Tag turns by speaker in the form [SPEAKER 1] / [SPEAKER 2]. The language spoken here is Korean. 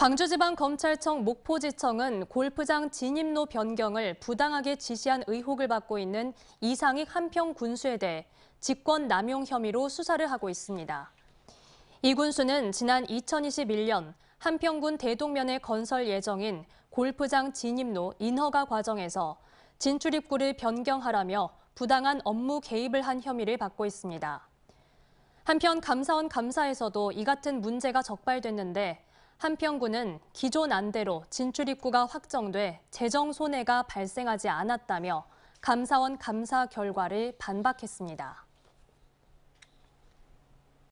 [SPEAKER 1] 광주지방검찰청 목포지청은 골프장 진입로 변경을 부당하게 지시한 의혹을 받고 있는 이상익 한평 군수에 대해 직권 남용 혐의로 수사를 하고 있습니다. 이 군수는 지난 2021년 한평군 대동면에 건설 예정인 골프장 진입로 인허가 과정에서 진출입구를 변경하라며 부당한 업무 개입을 한 혐의를 받고 있습니다. 한편 감사원 감사에서도 이 같은 문제가 적발됐는데 한평구는 기존 안대로 진출 입구가 확정돼 재정 손해가 발생하지 않았다며 감사원 감사 결과를 반박했습니다.